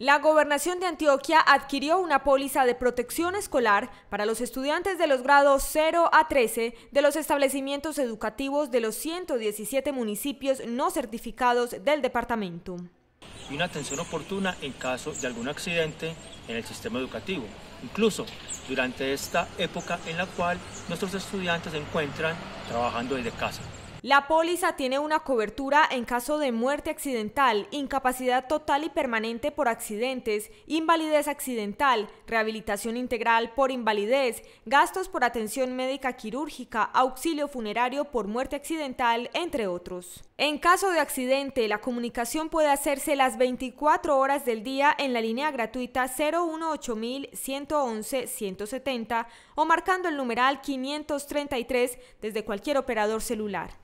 La gobernación de Antioquia adquirió una póliza de protección escolar para los estudiantes de los grados 0 a 13 de los establecimientos educativos de los 117 municipios no certificados del departamento. Y una atención oportuna en caso de algún accidente en el sistema educativo, incluso durante esta época en la cual nuestros estudiantes se encuentran trabajando desde casa. La póliza tiene una cobertura en caso de muerte accidental, incapacidad total y permanente por accidentes, invalidez accidental, rehabilitación integral por invalidez, gastos por atención médica quirúrgica, auxilio funerario por muerte accidental, entre otros. En caso de accidente, la comunicación puede hacerse las 24 horas del día en la línea gratuita 018.111.170 170 o marcando el numeral 533 desde cualquier operador celular.